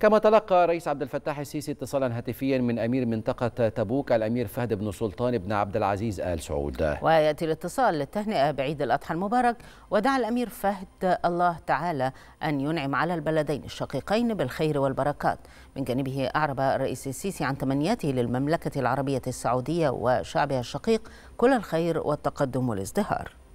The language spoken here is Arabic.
كما تلقى رئيس عبد الفتاح السيسي اتصالا هاتفيا من امير منطقه تبوك الامير فهد بن سلطان بن عبد العزيز ال سعود. وياتي الاتصال للتهنئه بعيد الاضحى المبارك ودعا الامير فهد الله تعالى ان ينعم على البلدين الشقيقين بالخير والبركات. من جانبه اعرب الرئيس السيسي عن تمنياته للمملكه العربيه السعوديه وشعبها الشقيق كل الخير والتقدم والازدهار.